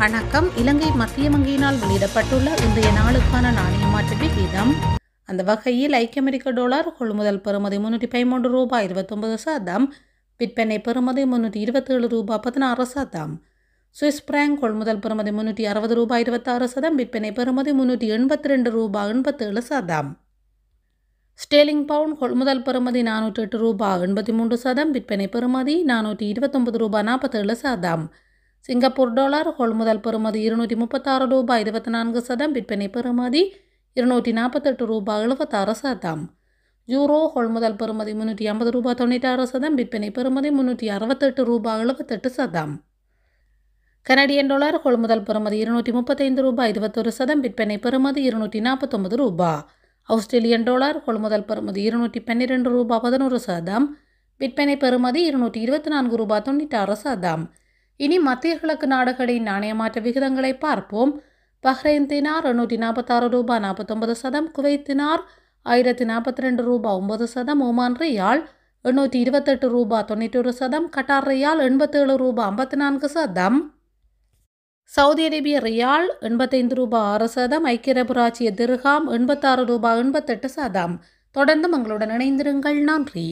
வணக்கம் இலங்கை மத்திய வங்கியினால் வெளியிடப்பட்டுள்ள இன்றைய நாளுக்கான நாணய மாற்று விகிதம் அந்த வகையில் ஐக்கிய அமெரிக்க டாலர் கொள்முதல் பெறுமதி முன்னூற்றி பதிமூன்று ரூபாய் இருபத்தொன்பது சதம் விற்பனை பெறுமதி முன்னூற்றி இருபத்தேழு ரூபாய் பதினாறு சதம் சுவிஸ் பிராங்க் கொள்முதல் பெறுமதி முன்னூற்றி அறுபது ரூபாய் இருபத்தாறு சதம் விற்பனை பெறுமதி முன்னூற்றி எண்பத்தி ரெண்டு ரூபாய் எண்பத்தேழு சதம் ஸ்டேலிங் பவுண்ட் கொள்முதல் பெறுமதி நானூற்றி எட்டு ரூபாய் எண்பத்தி மூன்று சதம் விற்பனை பெறுமதி நானூற்றி இருபத்தொன்பது ரூபாய் நாற்பத்தேழு சதம் സിംഗപ്പൂർ ഡോളർ കൊൾമുതൽ പെറുമതി ഇരുന്നൂറ്റി മുപ്പത്താറ് രൂപ ഇരുപത്തിനാല് ശതം വിൽപ്പന പെറുമതി ഇരുന്നൂറ്റി നാൽപ്പത്തെട്ട് രൂപ എഴുപത്താറ് ശതം യൂറോ കൊൾമുതൽ പെറുമതി മുന്നൂറ്റി അമ്പത് രൂപ തൊണ്ണൂറ്റാറ് ശതം വിൽപ്പന പെറുമതി മുന്നൂറ്റി അറുപത്തെട്ട് രൂപ എഴുപത്തെട്ട് ശതം കനഡിയൻ ഡോളർ കൊൾമുതൽ പെറുമതി ഇരുന്നൂറ്റി മുപ്പത്തൈന്ന് രൂപ ഇരുപത്തൊരു ശതം വിൽപ്പന പെറുമതി ഇരുന്നൂറ്റി നാൽപ്പത്തൊമ്പത് രൂപ ഔസ്ട്രേലിയൻ ഡോളർ കൊൾമുതൽ പെറുമതി ഇരുന്നൂറ്റി പന്നിരണ്ട് രൂപ പതിനൊരു ശതം വിൽപ്പന പെറുമതി ഇരുന്നൂറ്റി ഇരുപത്തിനാല് രൂപ തൊണ്ണൂറ്റാറ് ശതം இனி மத்திய கிழக்கு நாடுகளின் நாணய மாற்ற விகிதங்களை பார்ப்போம் பஹ்ரைன் தினார் எண்ணூற்றி நாற்பத்தாறு ரூபாய் நாற்பத்தொன்பது சதம் குவைத் தினார் ஆயிரத்தி நாற்பத்தி ரெண்டு ரூபாய் ஒன்பது சதம் ஒமான் ரியால் எண்ணூற்றி இருபத்தெட்டு ரூபாய் தொண்ணூற்றொரு சதம் கட்டார் ரியால் எண்பத்தேழு ரூபாய் ஐம்பத்தி நான்கு சதம் சவுதி அரேபிய ரியால் எண்பத்தைந்து ரூபாய் ஆறு சதம் ஐக்கிய அரபு ராஜ்ய திருகாம் எண்பத்தாறு ரூபாய் எண்பத்தெட்டு சதம் தொடர்ந்தும் எங்களுடன் இணைந்திருங்கள் நன்றி